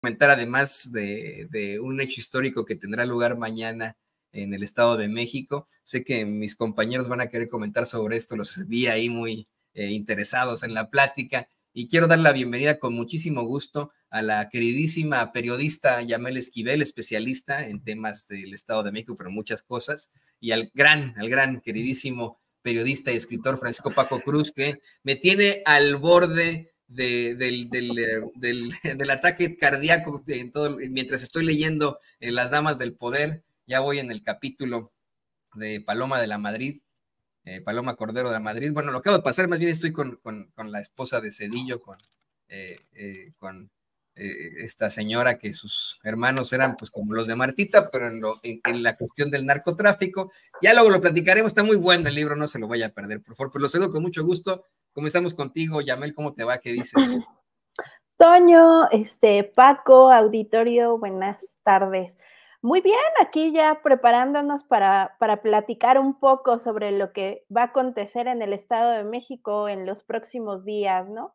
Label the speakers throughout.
Speaker 1: comentar además de, un hecho histórico que tendrá lugar mañana en el Estado de México. Sé que mis compañeros van a querer comentar sobre esto, los vi ahí muy eh, interesados en la plática y quiero dar la bienvenida con muchísimo gusto a la queridísima periodista Yamel Esquivel, especialista en temas del Estado de México, pero muchas cosas, y al gran, al gran, queridísimo periodista y escritor Francisco Paco Cruz, que me tiene al borde del, eh, del, ataque cardíaco en todo, mientras estoy leyendo eh, Las Damas del Poder. Ya voy en el capítulo de Paloma de la Madrid, eh, Paloma Cordero de la Madrid. Bueno, lo que va a pasar, más bien estoy con, la esposa de Cedillo, con, con esta señora que sus hermanos eran pues como los de Martita, pero en, la cuestión del narcotráfico. Ya luego lo platicaremos, está muy bueno el libro, no se lo vaya a perder, por favor, pero pues lo cedo con mucho gusto Comenzamos contigo, Yamel, ¿cómo te va? ¿Qué dices?
Speaker 2: Toño, este, Paco, auditorio, buenas tardes. Muy bien, aquí ya preparándonos para, para, platicar un poco sobre lo que va a acontecer en el Estado de México en los próximos días, ¿no?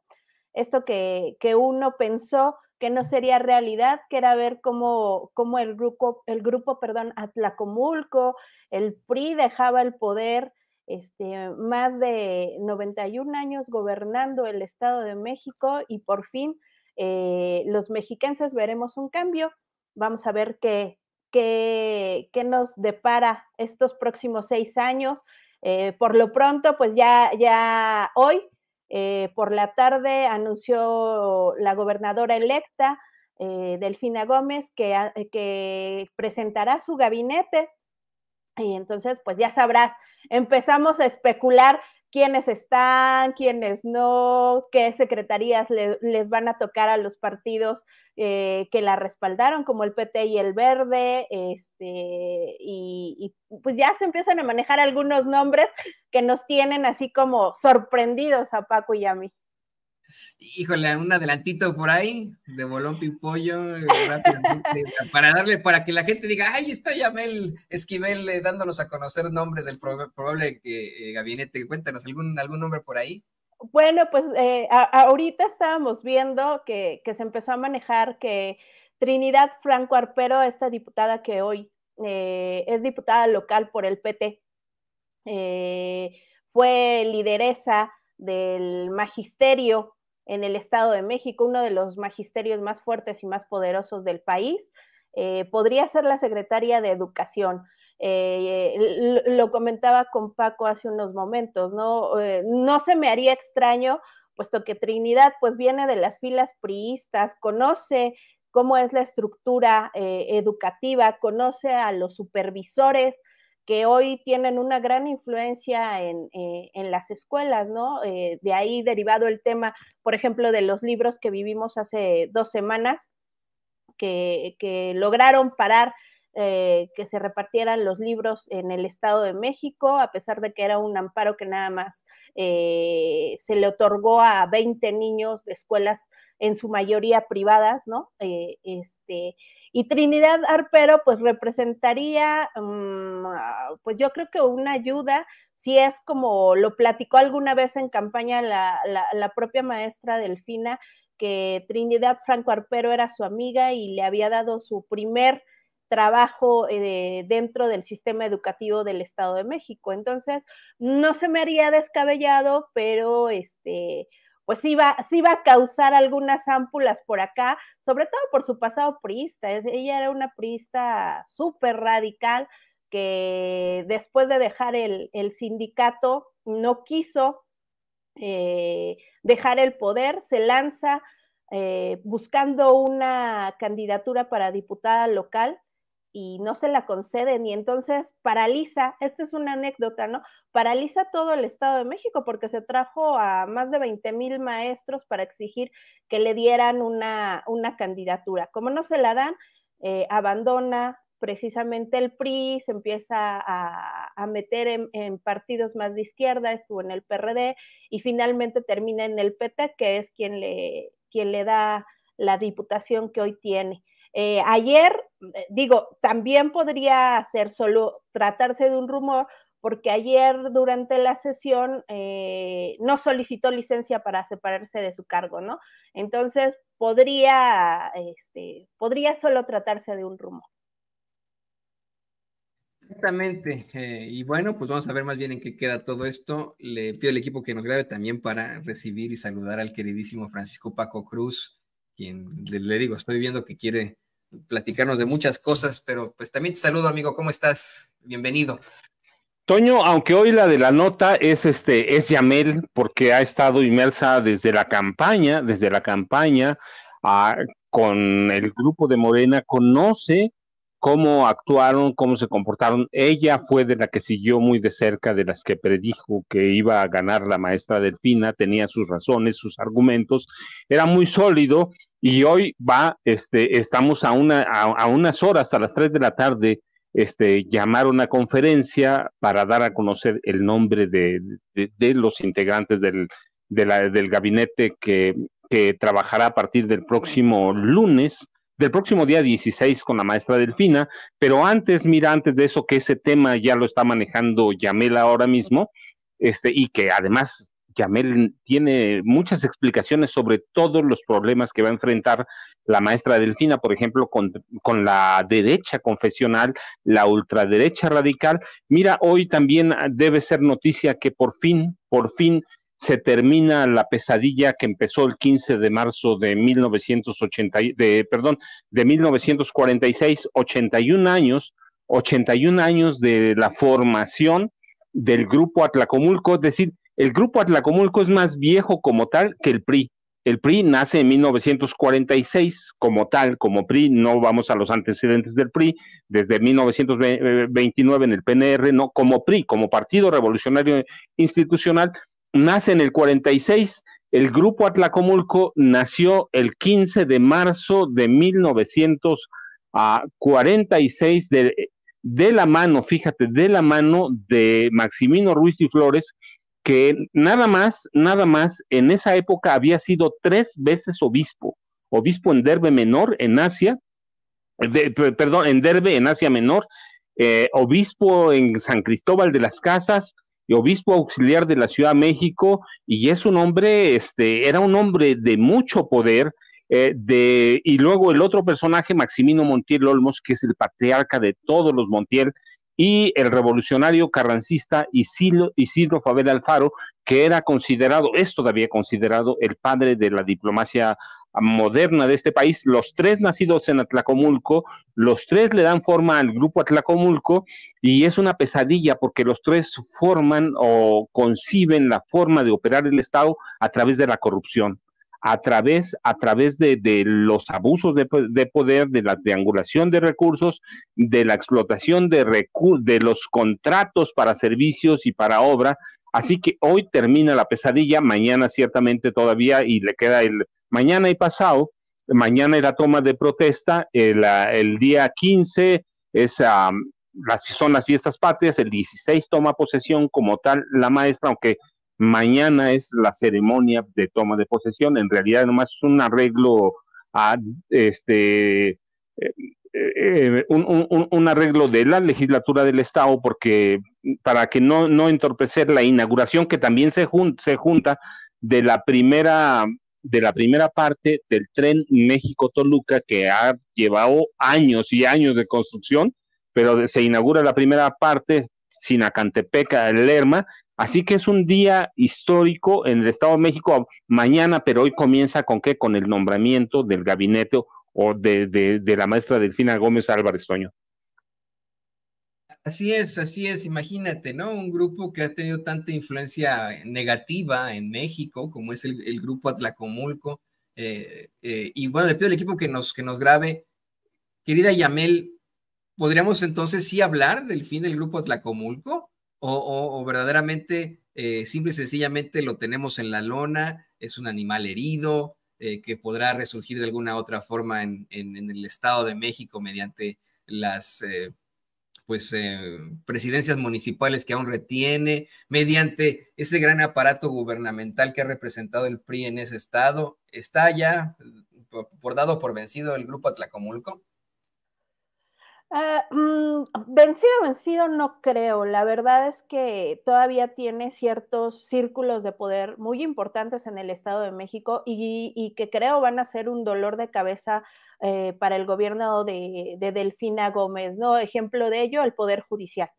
Speaker 2: Esto que, que uno pensó que no sería realidad, que era ver cómo, cómo el grupo, el grupo, perdón, Atlacomulco, el PRI dejaba el poder este, más de 91 años gobernando el Estado de México y por fin eh, los mexicanos veremos un cambio. Vamos a ver qué, qué, qué nos depara estos próximos seis años. Eh, por lo pronto, pues ya, ya hoy, eh, por la tarde, anunció la gobernadora electa, Delfina Gómez, que, que presentará su gabinete. Y entonces, pues ya sabrás empezamos a especular quiénes están, quiénes no, qué secretarías les van a tocar a los partidos eh, que la respaldaron, como el PT y el Verde, este, y, y, pues ya se empiezan a manejar algunos nombres que nos tienen así como sorprendidos a Paco y a mí.
Speaker 1: Híjole, un adelantito por ahí de Bolón pipollo para darle, para que la gente diga, ay, está Yamel Esquivel eh, dándonos a conocer nombres del probable que eh, gabinete. Cuéntanos, ¿algún, ¿algún nombre por ahí?
Speaker 2: Bueno, pues eh, ahorita estábamos viendo que, que, se empezó a manejar que Trinidad Franco Arpero, esta diputada que hoy es diputada local por el PT, fue lideresa del magisterio en el Estado de México, uno de los magisterios más fuertes y más poderosos del país, eh, podría ser la secretaria de Educación. Eh, lo comentaba con Paco hace unos momentos, ¿no? Eh, no se me haría extraño, puesto que Trinidad pues viene de las filas priistas, conoce cómo es la estructura educativa, conoce a los supervisores, que hoy tienen una gran influencia en, eh, las escuelas, ¿no? Eh, de ahí derivado el tema, por ejemplo, de los libros que vivimos hace dos semanas, que, lograron parar eh, que se repartieran los libros en el Estado de México, a pesar de que era un amparo que nada más se le otorgó a 20 niños de escuelas en su mayoría privadas, ¿no? este, y Trinidad Arpero pues representaría, mm, ah, pues yo creo que una ayuda, si es como lo platicó alguna vez en campaña la, la, propia maestra Delfina, que Trinidad Franco Arpero era su amiga y le había dado su primer trabajo eh, dentro del sistema educativo del Estado de México. Entonces, no se me haría descabellado, pero este, pues sí va, a causar algunas ámpulas por acá, sobre todo por su pasado priista. Ella era una priista súper radical que después de dejar el, sindicato no quiso eh, dejar el poder, se lanza eh, buscando una candidatura para diputada local y no se la conceden y entonces paraliza, esta es una anécdota, ¿no? Paraliza todo el Estado de México porque se trajo a más de 20 mil maestros para exigir que le dieran una, una candidatura. Como no se la dan, eh, abandona precisamente el PRI, se empieza a, a meter en, en, partidos más de izquierda, estuvo en el PRD y finalmente termina en el PT, que es quien le, quien le da la diputación que hoy tiene. Eh, ayer, eh, digo, también podría ser solo tratarse de un rumor, porque ayer durante la sesión eh, no solicitó licencia para separarse de su cargo, ¿no? Entonces podría, este, podría solo tratarse de un rumor.
Speaker 1: Exactamente. y bueno, pues vamos a ver más bien en qué queda todo esto. Le pido al equipo que nos grabe también para recibir y saludar al queridísimo Francisco Paco Cruz, quien le, le digo, estoy viendo que quiere platicarnos de muchas cosas, pero pues también te saludo, amigo, ¿cómo estás? Bienvenido.
Speaker 3: Toño, aunque hoy la de la nota es este, es Yamel, porque ha estado inmersa desde la campaña, desde la campaña ah, con el grupo de Morena, conoce cómo actuaron, cómo se comportaron. Ella fue de la que siguió muy de cerca, de las que predijo que iba a ganar la maestra Delfina, tenía sus razones, sus argumentos, era muy sólido y hoy va, este, estamos a, una, a, unas horas, a las 3 de la tarde, este, llamar una conferencia para dar a conocer el nombre de, los integrantes del, del gabinete que, trabajará a partir del próximo lunes, del próximo día 16 con la maestra Delfina, pero antes, mira, antes de eso, que ese tema ya lo está manejando Yamela ahora mismo, este, y que además Yamel tiene muchas explicaciones sobre todos los problemas que va a enfrentar la maestra Delfina, por ejemplo, con, la derecha confesional, la ultraderecha radical. Mira, hoy también debe ser noticia que por fin, por fin se termina la pesadilla que empezó el 15 de marzo de 1980, perdón, de 1946, 81 años, 81 años de la formación del grupo Atlacomulco, es decir, el grupo Atlacomulco es más viejo como tal que el PRI. El PRI nace en 1946 como tal, como PRI, no vamos a los antecedentes del PRI, desde 1929 en el PNR, no, como PRI, como Partido Revolucionario Institucional, nace en el 46. El grupo Atlacomulco nació el 15 de marzo de 1946 de, de la mano, fíjate, de la mano de Maximino Ruiz y Flores, que nada más, nada más, en esa época había sido tres veces obispo, obispo en Derbe Menor, en Asia, perdón, en Derbe, en Asia Menor, eh, obispo en San Cristóbal de las Casas, y obispo auxiliar de la Ciudad de México, y es un hombre, este, era un hombre de mucho poder, eh, de, y luego el otro personaje, Maximino Montiel Olmos, que es el patriarca de todos los Montiel, y el revolucionario carrancista Isidro, Isidro Fabel Alfaro, que era considerado, es todavía considerado el padre de la diplomacia moderna de este país, los tres nacidos en Atlacomulco, los tres le dan forma al grupo Atlacomulco y es una pesadilla porque los tres forman o conciben la forma de operar el Estado a través de la corrupción a través, a través de, los abusos de, de, poder, de la triangulación de recursos, de la explotación de, de los contratos para servicios y para obra. Así que hoy termina la pesadilla, mañana ciertamente todavía y le queda el mañana y pasado, mañana es la toma de protesta, eh, el, día 15 es, las, son las fiestas patrias, el 16 toma posesión como tal la maestra, aunque Mañana es la ceremonia de toma de posesión. En realidad, nomás es un arreglo este. Eh, eh, un, arreglo de la legislatura del Estado porque para que no, entorpecer la inauguración que también se, se junta de la primera de la primera parte del tren México-Toluca que ha llevado años y años de construcción, pero se inaugura la primera parte, sinacantepeca a Lerma, Así que es un día histórico en el Estado de México mañana, pero hoy comienza con qué? Con el nombramiento del gabinete o de, la maestra Delfina Gómez Álvarez Toño.
Speaker 1: Así es, así es, imagínate, ¿no? Un grupo que ha tenido tanta influencia negativa en México, como es el, grupo Atlacomulco. Eh, eh, y bueno, le pido al equipo que nos, que nos grabe. Querida Yamel, ¿podríamos entonces sí hablar del fin del grupo Atlacomulco? o, verdaderamente, eh, simple y sencillamente lo tenemos en la lona, es un animal herido, eh, que podrá resurgir de alguna otra forma en, el Estado de México mediante las eh, pues, presidencias municipales que aún retiene, mediante ese gran aparato gubernamental que ha representado el PRI en ese estado. ¿Está ya por, dado por vencido el grupo Atlacomulco?
Speaker 2: Ah, mm, vencido, vencido no creo. La verdad es que todavía tiene ciertos círculos de poder muy importantes en el Estado de México y, que creo van a ser un dolor de cabeza eh, para el gobierno de, Delfina Gómez. ¿no? Ejemplo de ello, el Poder Judicial.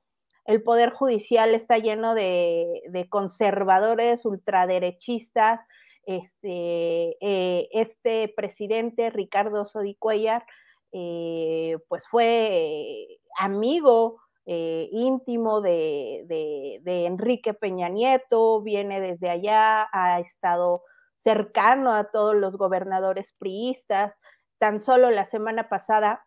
Speaker 2: El Poder Judicial está lleno de, conservadores, ultraderechistas. Este, eh, este presidente, Ricardo Sodi Cuellar, eh, pues fue eh, amigo eh, íntimo de, de, Enrique Peña Nieto, viene desde allá, ha estado cercano a todos los gobernadores priistas. Tan solo la semana pasada,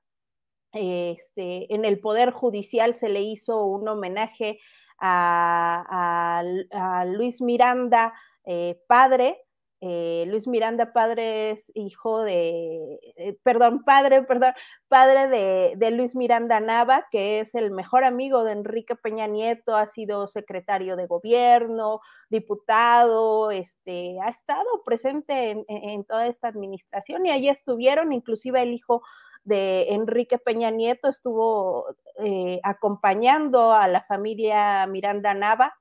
Speaker 2: este, en el Poder Judicial se le hizo un homenaje a, Luis Miranda, padre, eh, Luis Miranda Padre es hijo de, eh, perdón, padre, perdón, padre de, Luis Miranda Nava, que es el mejor amigo de Enrique Peña Nieto, ha sido secretario de gobierno, diputado, este, ha estado presente en, toda esta administración y allí estuvieron, inclusive el hijo de Enrique Peña Nieto estuvo eh, acompañando a la familia Miranda Nava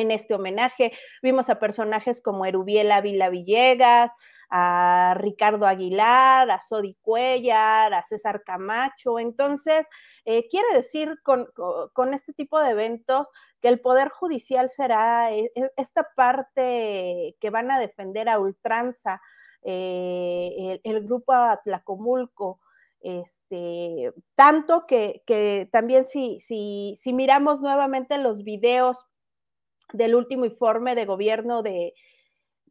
Speaker 2: en este homenaje. Vimos a personajes como Erubiela Vila Villegas, a Ricardo Aguilar, a Sodi Cuellar, a César Camacho. Entonces, eh, quiere decir con, este tipo de eventos que el Poder Judicial será eh, e, esta parte que van a defender a ultranza eh, el, grupo Atlacomulco. Este, tanto que, que también si, si, si miramos nuevamente los videos del último informe de gobierno de,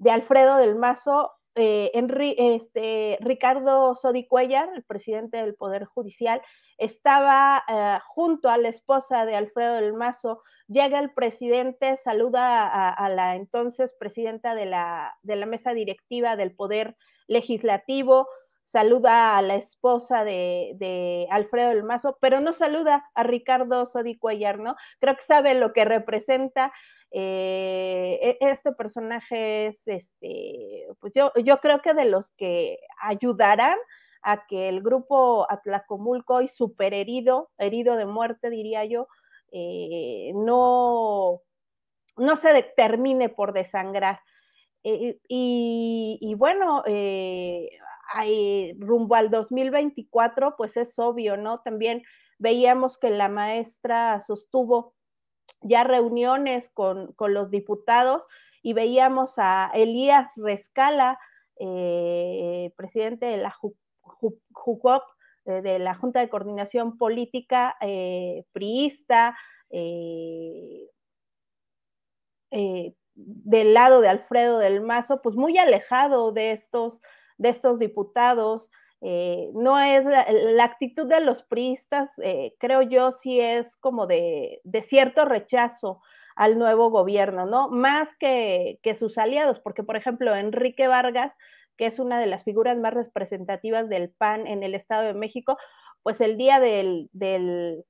Speaker 2: Alfredo del Mazo, eh, este, Ricardo Sodi Cuellar, el presidente del Poder Judicial, estaba eh, junto a la esposa de Alfredo del Mazo, llega el presidente, saluda a, a la entonces presidenta de la, de la, mesa directiva del Poder Legislativo, saluda a la esposa de, de Alfredo del Mazo, pero no saluda a Ricardo Sodi Cuellar, ¿no? Creo que sabe lo que representa eh, e, este personaje es, este, pues yo, yo creo que de los que ayudarán a que el grupo Atlacomulco y superherido herido, de muerte, diría yo, eh, no, no se termine por desangrar. Eh, y, bueno, hay, rumbo al 2024, pues es obvio, ¿no? También veíamos que la maestra sostuvo ya reuniones con, los diputados y veíamos a Elías Rescala, eh, presidente de la JUCOP, eh, de la Junta de Coordinación Política eh, Priista, eh, del lado de Alfredo del Mazo, pues muy alejado de estos diputados, eh, no es la, actitud de los priistas, eh, creo yo, sí es como de, cierto rechazo al nuevo gobierno, ¿no? Más que, sus aliados, porque por ejemplo Enrique Vargas, que es una de las figuras más representativas del PAN en el Estado de México, pues el día del, del,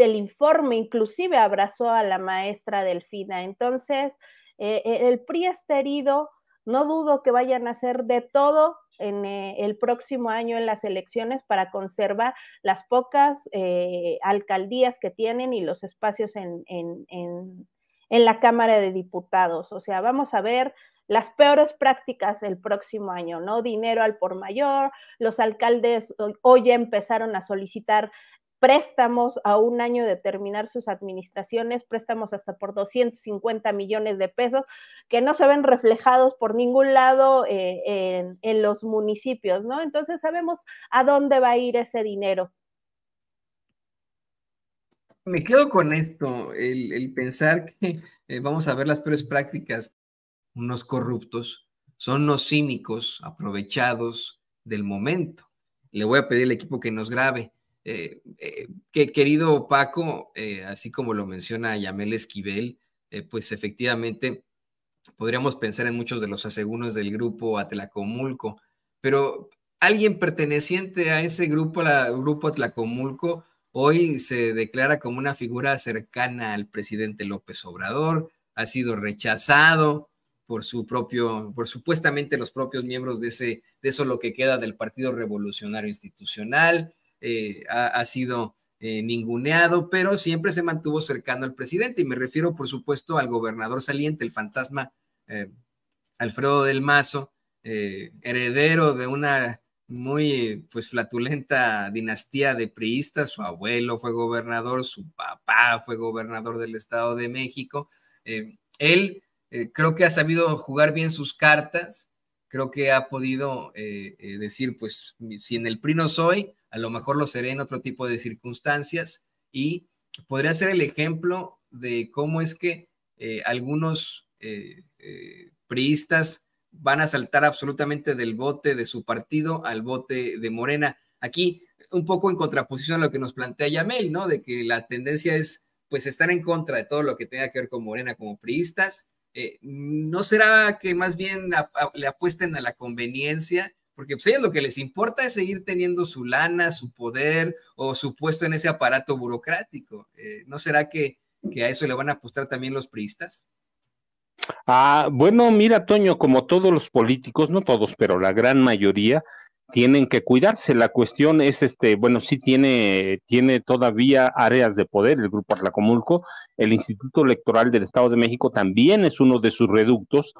Speaker 2: informe inclusive abrazó a la maestra Delfina. Entonces, eh, e, el PRI herido, no dudo que vayan a hacer de todo en eh, el próximo año en las elecciones para conservar las pocas eh, alcaldías que tienen y los espacios en, en, en, en, la Cámara de Diputados. O sea, vamos a ver las peores prácticas el próximo año, ¿no? Dinero al por mayor, los alcaldes hoy ya empezaron a solicitar préstamos a un año de terminar sus administraciones, préstamos hasta por 250 millones de pesos, que no se ven reflejados por ningún lado eh, en, los municipios, ¿no? Entonces sabemos a dónde va a ir ese dinero.
Speaker 1: Me quedo con esto, el, pensar que eh, vamos a ver las peores prácticas, unos corruptos, son los cínicos aprovechados del momento. Le voy a pedir al equipo que nos grabe eh, eh, que querido Paco, eh, así como lo menciona Yamel Esquivel, pues efectivamente podríamos pensar en muchos de los asegunos del grupo Atlacomulco, pero alguien perteneciente a ese grupo, al grupo Atlacomulco, hoy se declara como una figura cercana al presidente López Obrador, ha sido rechazado por su propio, por supuestamente los propios miembros de ese, de eso lo que queda del Partido Revolucionario Institucional, eh, ha, sido eh, ninguneado, pero siempre se mantuvo cercano al presidente. Y me refiero, por supuesto, al gobernador saliente, el fantasma eh, Alfredo del Mazo, heredero de una muy pues flatulenta dinastía de priistas, su abuelo fue gobernador, su papá fue gobernador del Estado de México. él creo que ha sabido jugar bien sus cartas, creo que ha podido eh, eh, decir, pues si en el PRI no soy, a lo mejor lo seré en otro tipo de circunstancias y podría ser el ejemplo de cómo es que eh, algunos priistas van a saltar absolutamente del bote de su partido al bote de Morena. Aquí un poco en contraposición a lo que nos plantea Yamel, ¿no? De que la tendencia es pues estar en contra de todo lo que tenga que ver con Morena como priistas eh, ¿no será que más bien le apuesten a la conveniencia? Porque pues, ellos lo que les importa es seguir teniendo su lana, su poder o su puesto en ese aparato burocrático. Eh, ¿No será que, que, a eso le van a apostar también los priistas?
Speaker 3: Ah, bueno, mira, Toño, como todos los políticos, no todos, pero la gran mayoría, tienen que cuidarse. La cuestión es, este, bueno, sí tiene, tiene todavía áreas de poder el Grupo Arlacomulco, el Instituto Electoral del Estado de México también es uno de sus reductos,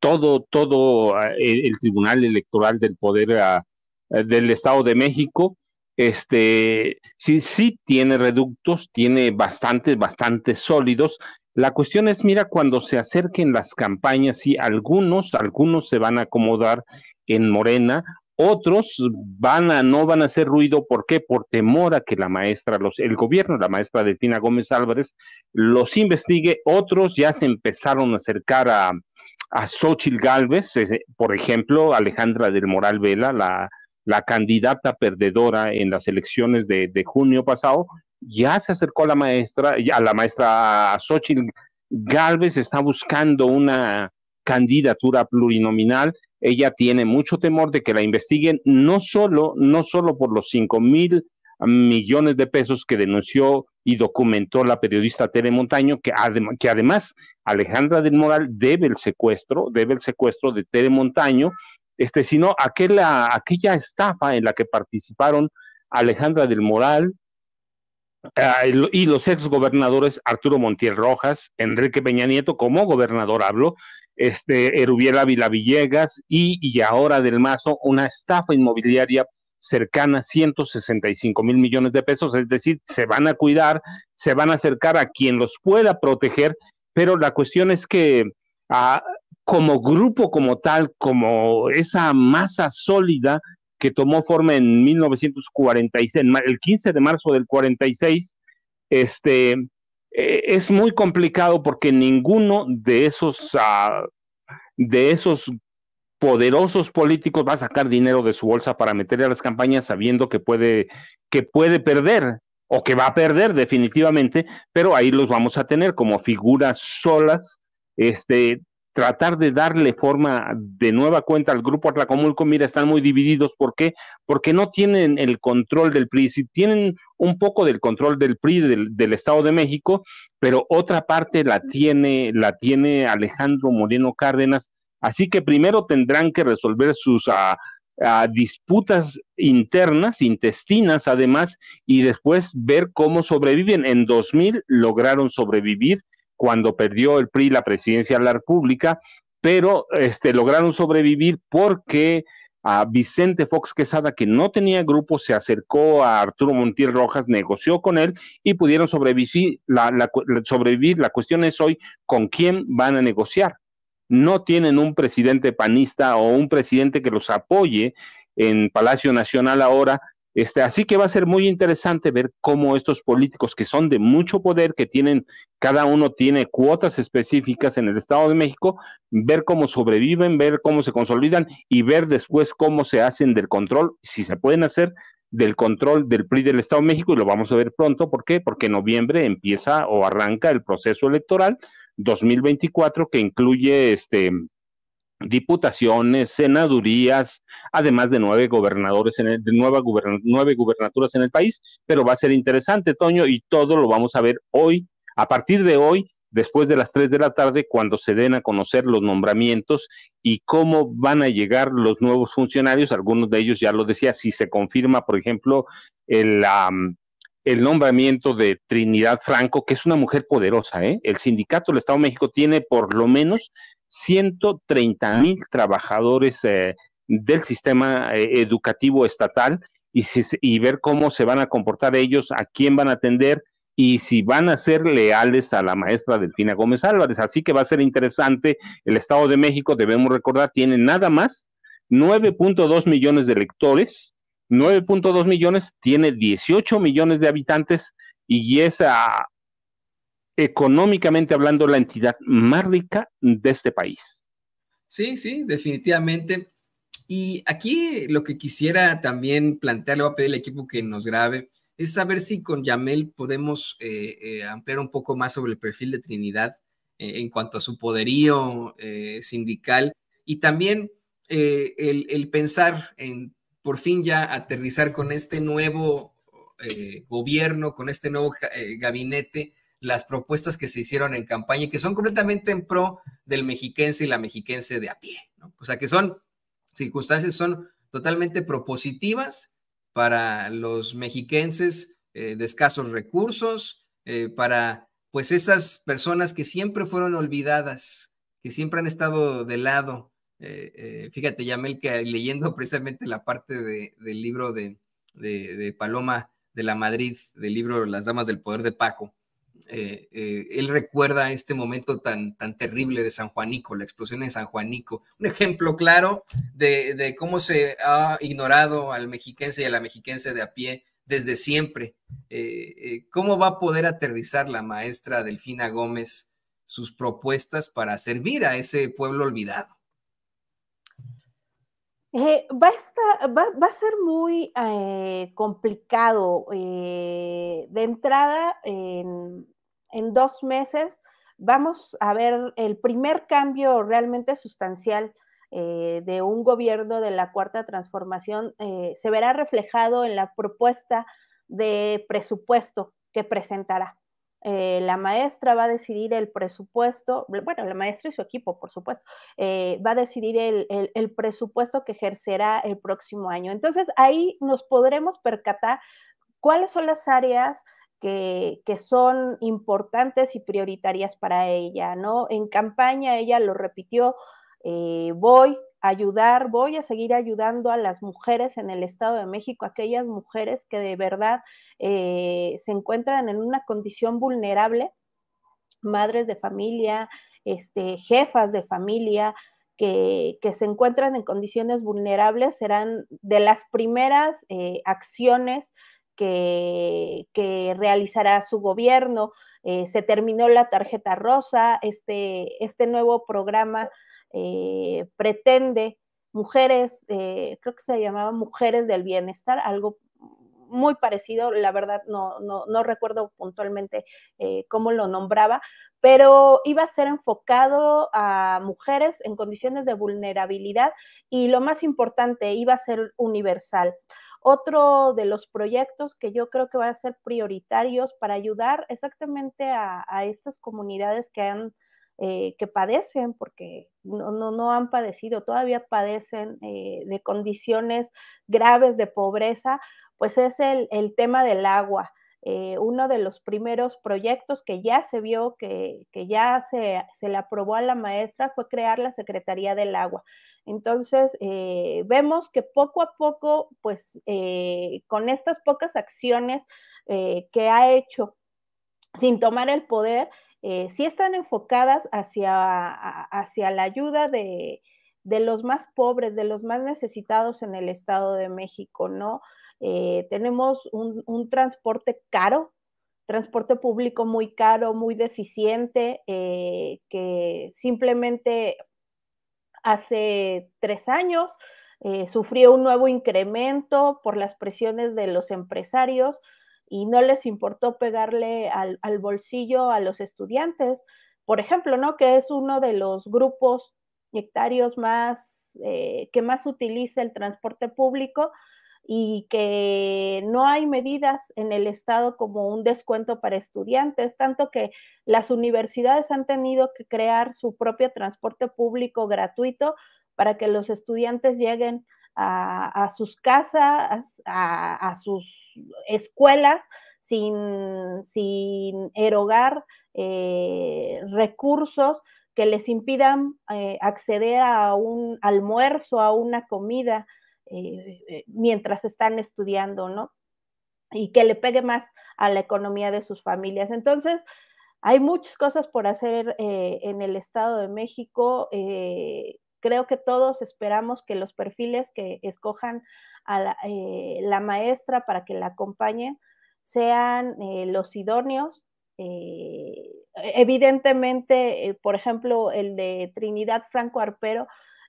Speaker 3: todo, todo eh, el, Tribunal Electoral del Poder ah, eh, del Estado de México, este, sí, sí tiene reductos, tiene bastantes, bastantes sólidos. La cuestión es, mira, cuando se acerquen las campañas, sí, algunos, algunos se van a acomodar en Morena, otros van a, no van a hacer ruido, ¿por qué? Por temor a que la maestra, los, el gobierno, la maestra de Tina Gómez Álvarez, los investigue. Otros ya se empezaron a acercar a, a Xochitl Galvez, eh, por ejemplo, Alejandra del Moral Vela, la, la candidata perdedora en las elecciones de, de, junio pasado, ya se acercó a la maestra, a la maestra Xochitl Galvez, está buscando una candidatura plurinominal ella tiene mucho temor de que la investiguen, no solo, no solo por los 5 mil millones de pesos que denunció y documentó la periodista Tere Montaño, que, además Alejandra del Moral debe el secuestro, debe el secuestro de Tere Montaño, este, sino aquella, aquella estafa en la que participaron Alejandra del Moral y los ex gobernadores Arturo Montiel Rojas, Enrique Peña Nieto, como gobernador hablo, este, Erubiela Vilavillegas y, y ahora del Mazo, una estafa inmobiliaria cercana a 165 mil millones de pesos, es decir, se van a cuidar, se van a acercar a quien los pueda proteger, pero la cuestión es que como grupo, como tal, como esa masa sólida que tomó forma en 1946, el 15 de marzo del 46, este, eh, es muy complicado porque ninguno de esos, ah, de esos poderosos políticos va a sacar dinero de su bolsa para meterle a las campañas sabiendo que puede, que puede perder o que va a perder definitivamente, pero ahí los vamos a tener como figuras solas, este, tratar de darle forma de nueva cuenta al grupo Atlacomulco, mira, están muy divididos. ¿Por qué? Porque no tienen el control del PRI. Si tienen un poco del control del PRI del, Estado de México, pero otra parte la tiene, la tiene Alejandro Moreno Cárdenas. Así que primero tendrán que resolver sus ah, ah, disputas internas, intestinas además, y después ver cómo sobreviven. En 2000 lograron sobrevivir cuando perdió el PRI la presidencia de la República, pero este, lograron sobrevivir porque a Vicente Fox Quesada, que no tenía grupo, se acercó a Arturo Montiel Rojas, negoció con él y pudieron sobrevivir. sobrevivir. la cuestión es hoy con quién van a negociar. No tienen un presidente panista o un presidente que los apoye en Palacio Nacional ahora este, así que va a ser muy interesante ver cómo estos políticos que son de mucho poder, que tienen, cada uno tiene cuotas específicas en el Estado de México, ver cómo sobreviven, ver cómo se consolidan y ver después cómo se hacen del control, si se pueden hacer del control del PRI del Estado de México, y lo vamos a ver pronto, ¿por qué? Porque en noviembre empieza o arranca el proceso electoral 2024 que incluye este diputaciones, senadurías, además de nueve gobernadores en el, de nueva nueve gubernaturas en el país, pero va a ser interesante, Toño, y todo lo vamos a ver hoy, a partir de hoy, después de las tres de la tarde, cuando se den a conocer los nombramientos y cómo van a llegar los nuevos funcionarios, algunos de ellos ya lo decía, si se confirma, por ejemplo, el el nombramiento de Trinidad Franco, que es una mujer poderosa. ¿eh? El sindicato del Estado de México tiene por lo menos 130 mil trabajadores eh, del sistema eh, educativo estatal y, ver cómo se van a comportar ellos, a quién van a atender y si van a ser leales a la maestra Delfina Gómez Álvarez. Así que va a ser interesante. El Estado de México, debemos recordar, tiene nada más 9.2 millones de lectores, 9.2 millones, tiene 18 millones de habitantes y es a, económicamente hablando, la entidad más rica de este país.
Speaker 1: Sí, sí, definitivamente. Y aquí lo que quisiera también plantear, le voy a pedir al equipo que nos grabe, es saber si con Yamel podemos eh, eh, ampliar un poco más sobre el perfil de Trinidad eh, en cuanto a su poderío sindical y también el, el, pensar en por fin ya aterrizar con este nuevo gobierno, con este nuevo gabinete las propuestas que se hicieron en campaña y que son completamente en pro del mexiquense y la mexiquense de a pie. O sea, que son circunstancias, son totalmente propositivas para los mexiquenses eh, de escasos recursos, eh, para pues esas personas que siempre fueron olvidadas, que siempre han estado de lado. Eh, fíjate, Yamel, que leyendo precisamente la parte del libro de Paloma de la Madrid, del libro Las Damas del Poder de Paco, eh, eh, él recuerda este momento tan, tan terrible de San Juanico, la explosión en San Juanico. Un ejemplo claro de, cómo se ha ignorado al mexiquense y a la mexiquense de a pie desde siempre. Eh, ¿Cómo va a poder aterrizar la maestra Delfina Gómez sus propuestas para servir a ese pueblo olvidado?
Speaker 2: Eh, va, a va, a ser muy eh, complicado. Eh, de entrada, en, dos meses vamos a ver el primer cambio realmente sustancial de un gobierno de la cuarta transformación. se verá reflejado en la propuesta de presupuesto que presentará. Eh, la maestra va a decidir el presupuesto, bueno, la maestra y su equipo, por supuesto, eh, va a decidir el, presupuesto que ejercerá el próximo año. Entonces, ahí nos podremos percatar cuáles son las áreas que, son importantes y prioritarias para ella, ¿no? En campaña ella lo repitió, eh, voy ayudar, voy a seguir ayudando a las mujeres en el Estado de México, aquellas mujeres que de verdad eh, se encuentran en una condición vulnerable, madres de familia, este, jefas de familia. Que, se encuentran en condiciones vulnerables serán de las primeras eh, acciones que, que, realizará su gobierno. Eh, se terminó la tarjeta rosa, este, este nuevo programa eh, pretende mujeres, eh, creo que se llamaba Mujeres del Bienestar, algo muy parecido, la verdad no, recuerdo puntualmente eh, cómo lo nombraba, pero iba a ser enfocado a mujeres en condiciones de vulnerabilidad y lo más importante, iba a ser universal. Otro de los proyectos que yo creo que van a ser prioritarios para ayudar exactamente a estas comunidades que han eh, que padecen, porque no, han padecido, todavía padecen eh, de condiciones graves de pobreza, pues es el, tema del agua. Eh, uno de los primeros proyectos que ya se vio, que, ya se, se, le aprobó a la maestra, fue crear la Secretaría del Agua. Entonces, vemos que poco a poco, pues con estas pocas acciones que ha hecho sin tomar el poder, eh, sí están enfocadas hacia, la ayuda de, los más pobres, de los más necesitados en el Estado de México, ¿no? Eh, tenemos un, transporte caro, transporte público muy caro, muy deficiente, eh, que simplemente hace tres años sufrió un nuevo incremento por las presiones de los empresarios, y no les importó pegarle al, bolsillo a los estudiantes, por ejemplo, ¿no? Que es uno de los grupos hectáreos más, eh, que más utiliza el transporte público y que no hay medidas en el Estado como un descuento para estudiantes, tanto que las universidades han tenido que crear su propio transporte público gratuito para que los estudiantes lleguen a, sus casas, a, sus escuelas, sin, sin erogar eh, recursos que les impidan eh, acceder a un almuerzo, a una comida, eh, mientras están estudiando, ¿no? Y que le pegue más a la economía de sus familias. Entonces, hay muchas cosas por hacer en el Estado de México creo que todos esperamos que los perfiles que escojan a la, eh, maestra para que la acompañe sean eh, los idóneos. Eh, evidentemente, por ejemplo, el de Trinidad Franco Arpero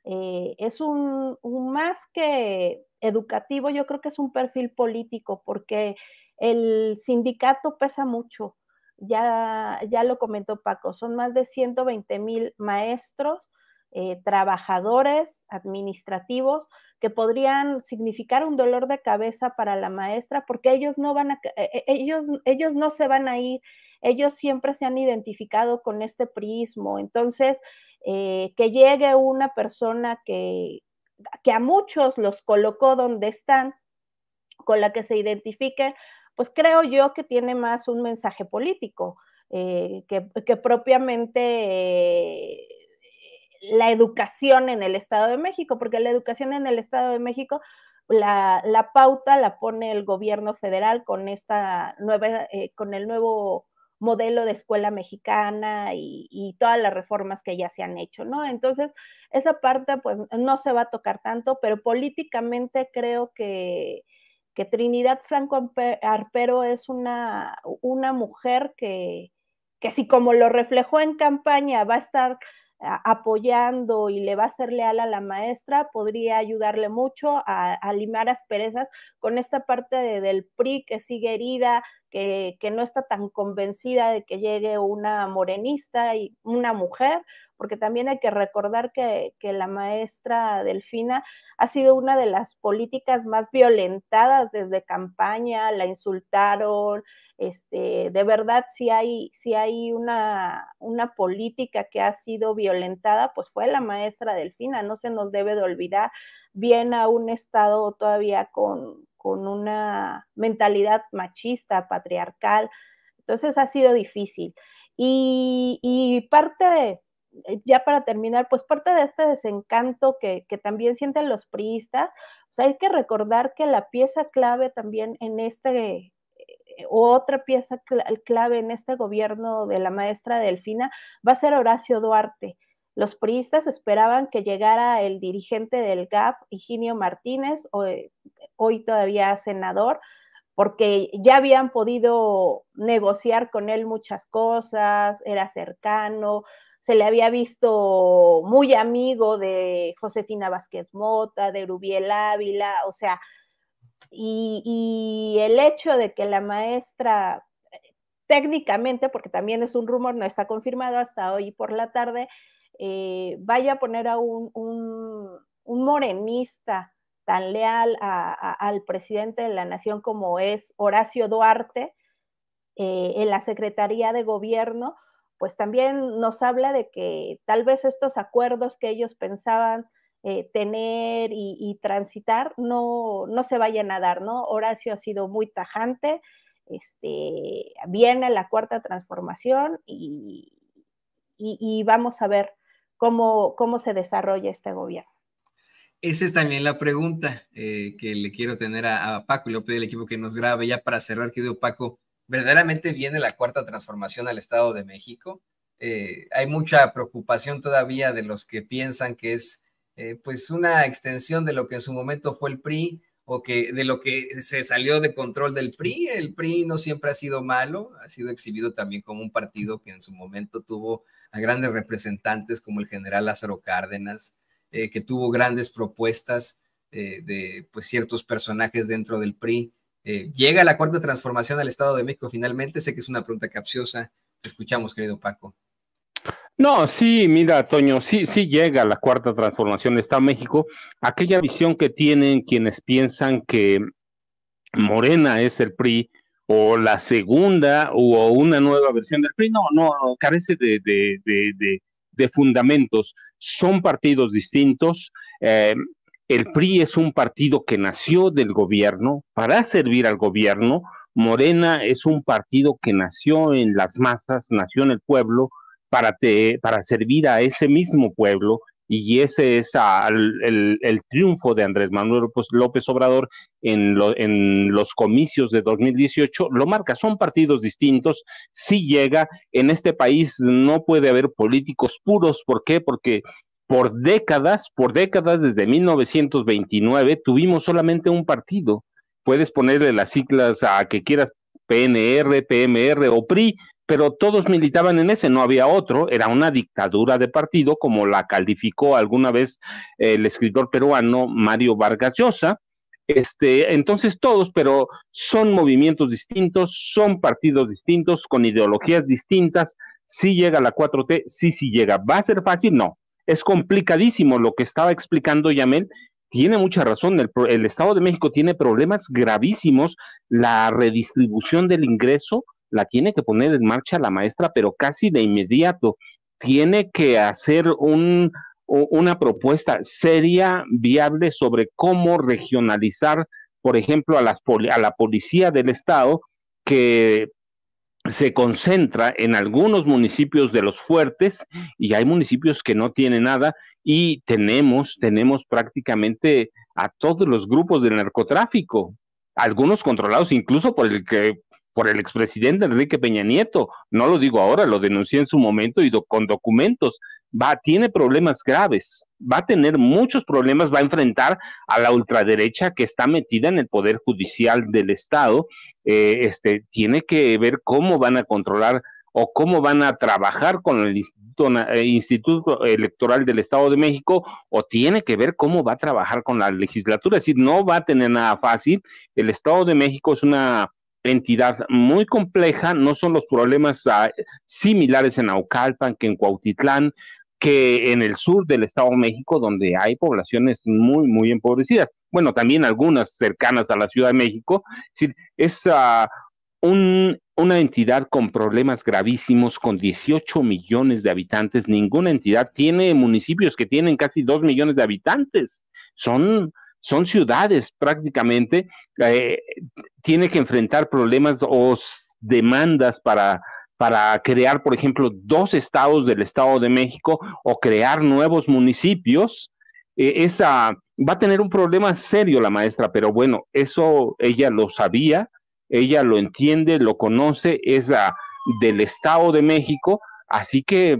Speaker 2: es un, más que educativo, yo creo que es un perfil político porque el sindicato pesa mucho. Ya, ya, lo comentó Paco, son más de 120 mil maestros eh, trabajadores administrativos que podrían significar un dolor de cabeza para la maestra porque ellos no van a, eh, eh, ellos, ellos no se van a ir, ellos siempre se han identificado con este prismo. Entonces, que llegue una persona que, que a muchos los colocó donde están, con la que se identifique, pues creo yo que tiene más un mensaje político que, que, propiamente la educación en el Estado de México, porque la educación en el Estado de México, la, pauta la pone el gobierno federal con esta nueva, eh, con el nuevo modelo de escuela mexicana y, todas las reformas que ya se han hecho, ¿no? Entonces, esa parte pues no se va a tocar tanto, pero políticamente creo que, Trinidad Franco Arpero es una, una mujer que, que si como lo reflejó en campaña va a estar apoyando y le va a ser leal a la maestra, podría ayudarle mucho a, a limar asperezas con esta parte del PRI que sigue herida, que, no está tan convencida de que llegue una morenista y una mujer, porque también hay que recordar que, la maestra Delfina ha sido una de las políticas más violentadas desde campaña, la insultaron, este, de verdad si hay, si hay una, una política que ha sido violentada, pues fue la maestra Delfina, no se nos debe de olvidar, bien a un estado todavía con, con una mentalidad machista, patriarcal. Entonces ha sido difícil. Y, parte eh, ya para terminar, pues parte de este desencanto que, también sienten los priistas, sea, hay que recordar que la pieza clave también en este, eh, otra pieza clave en este gobierno de la maestra Delfina, va a ser Horacio Duarte. Los priistas esperaban que llegara el dirigente del GAP, Higinio Martínez, o, eh, hoy todavía senador, porque ya habían podido negociar con él muchas cosas, era cercano, se le había visto muy amigo de Josefina Vázquez Mota, de Rubiel Ávila, o sea, y, el hecho de que la maestra técnicamente, porque también es un rumor, no está confirmado hasta hoy por la tarde, eh, vaya a poner a un morenista tan leal al presidente de la nación como es Horacio Duarte eh, en la Secretaría de Gobierno, pues también nos habla de que tal vez estos acuerdos que ellos pensaban eh, tener y, transitar no, se vayan a dar, ¿no? Horacio ha sido muy tajante, este, viene la cuarta transformación y, y, y vamos a ver cómo, cómo se desarrolla este gobierno.
Speaker 1: Esa es también la pregunta eh, que le quiero tener a, Paco y le pido al equipo que nos grabe ya para cerrar, querido Paco. ¿Verdaderamente viene la cuarta transformación al Estado de México? Eh, hay mucha preocupación todavía de los que piensan que es eh, pues una extensión de lo que en su momento fue el PRI o que de lo que se salió de control del PRI. El PRI no siempre ha sido malo, ha sido exhibido también como un partido que en su momento tuvo a grandes representantes como el general Lázaro Cárdenas, eh, que tuvo grandes propuestas eh, de pues, ciertos personajes dentro del PRI. Eh, ¿Llega la cuarta transformación al Estado de México finalmente? Sé que es una pregunta capciosa. Te escuchamos, querido Paco.
Speaker 3: No, sí, mira, Toño, sí, sí llega la cuarta transformación del Estado de México. Aquella visión que tienen quienes piensan que Morena es el PRI, o la segunda o una nueva versión del PRI. No, no, carece de, de fundamentos. Son partidos distintos. Eh, el PRI es un partido que nació del gobierno para servir al gobierno. Morena es un partido que nació en las masas, nació en el pueblo para, para servir a ese mismo pueblo y ese es el, triunfo de Andrés Manuel López Obrador en, en, los comicios de 2018, lo marca, son partidos distintos, si llega, en este país no puede haber políticos puros, ¿por qué? Porque por décadas, por décadas desde 1929 tuvimos solamente un partido, puedes ponerle las siglas a que quieras, PNR, PMR o PRI, pero todos militaban en ese, no había otro, era una dictadura de partido, como la calificó alguna vez eh, el escritor peruano Mario Vargas Llosa. Este, entonces todos, pero son movimientos distintos, son partidos distintos, con ideologías distintas. Si llega la 4T, sí, sí llega. ¿Va a ser fácil? No. Es complicadísimo lo que estaba explicando Yamel. Tiene mucha razón. El, el Estado de México tiene problemas gravísimos. La redistribución del ingreso, la tiene que poner en marcha la maestra, pero casi de inmediato. Tiene que hacer una propuesta seria, viable, sobre cómo regionalizar, por ejemplo, a, las, a la policía del Estado, que se concentra en algunos municipios de los fuertes y hay municipios que no tienen nada y tenemos, tenemos prácticamente a todos los grupos del narcotráfico, algunos controlados incluso por el que por el expresidente Enrique Peña Nieto. No lo digo ahora, lo denuncié en su momento y con documentos. Va, tiene problemas graves, va a tener muchos problemas, va a enfrentar a la ultraderecha que está metida en el poder judicial del Estado. Eh, este, tiene que ver cómo van a controlar o cómo van a trabajar con el instituto, eh, instituto, Electoral del Estado de México, o tiene que ver cómo va a trabajar con la legislatura. Es decir, no va a tener nada fácil. El Estado de México es una entidad muy compleja, no son los problemas ah, similares en Aucalpan que en Cuautitlán, que en el sur del Estado de México, donde hay poblaciones muy, muy empobrecidas. Bueno, también algunas cercanas a la Ciudad de México. Es, es ah, una entidad con problemas gravísimos, con 18 millones de habitantes. Ninguna entidad tiene municipios que tienen casi 2 millones de habitantes. Son son ciudades prácticamente, eh, tiene que enfrentar problemas o demandas para, para crear, por ejemplo, dos estados del Estado de México o crear nuevos municipios. Eh, esa va a tener un problema serio la maestra, pero bueno, eso ella lo sabía, ella lo entiende, lo conoce, es del Estado de México, así que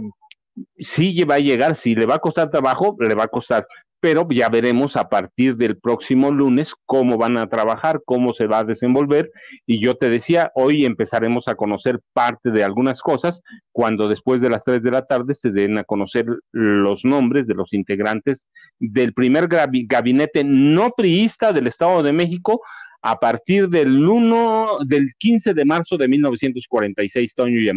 Speaker 3: sí va a llegar, si le va a costar trabajo, le va a costar, pero ya veremos a partir del próximo lunes cómo van a trabajar, cómo se va a desenvolver. Y yo te decía, hoy empezaremos a conocer parte de algunas cosas cuando después de las 3 de la tarde se den a conocer los nombres de los integrantes del primer gabinete no priista del Estado de México, a partir del 1 del 15 de marzo de 1946, Toño y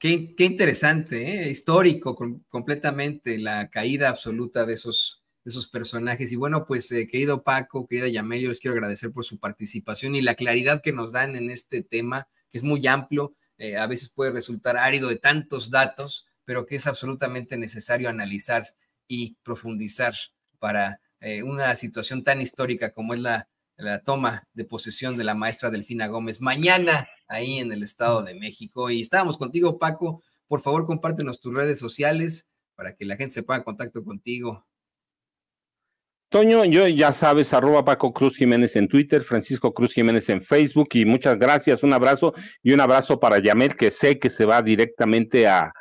Speaker 1: Qué, interesante, ¿eh? histórico completamente la caída absoluta de esos, de esos personajes. Y bueno, pues eh, querido Paco, querida Yamel, yo les quiero agradecer por su participación y la claridad que nos dan en este tema, que es muy amplio, eh, a veces puede resultar árido de tantos datos, pero que es absolutamente necesario analizar y profundizar para una situación tan histórica como es la, la, toma de posesión de la maestra Delfina Gómez. Mañana ahí en el Estado de México. Y estábamos contigo, Paco. Por favor, compártenos tus redes sociales para que la gente se ponga en contacto contigo.
Speaker 3: Toño, yo ya sabes, arroba Paco Cruz Jiménez en Twitter, Francisco Cruz Jiménez en Facebook y muchas gracias, un abrazo y un abrazo para Yamel que sé que se va directamente a,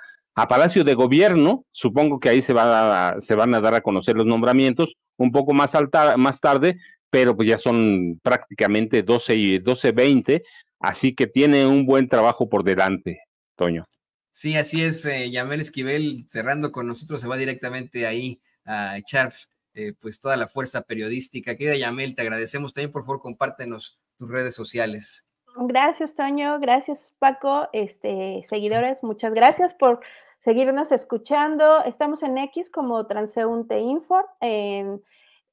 Speaker 3: Palacio de Gobierno, supongo que ahí se, van a dar a conocer los nombramientos un poco más, más tarde, pero pues ya son prácticamente 12 y 12.20, Así que tiene un buen trabajo por delante, Toño.
Speaker 1: Sí, así es. Eh, Yamel Esquivel cerrando con nosotros se va directamente ahí a echar eh, pues toda la fuerza periodística. Querida Yamel, te agradecemos también. Por favor, compártenos tus redes sociales.
Speaker 2: Gracias, Toño. Gracias, Paco. Este, seguidores, muchas gracias por seguirnos escuchando. Estamos en X como Transeúnte Info, en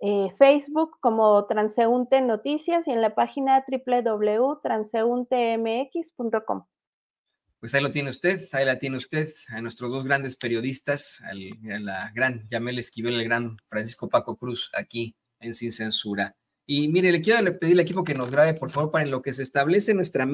Speaker 2: eh, Facebook como Transeúnte Noticias y en la página www.transuntemx.com.
Speaker 1: Pues ahí lo tiene usted, ahí la tiene usted, a nuestros dos grandes periodistas, al, a la gran Yamel Esquivel, el gran Francisco Paco Cruz, aquí en Sin Censura. Y mire, le quiero pedir al equipo que nos grabe, por favor, para en lo que se establece nuestra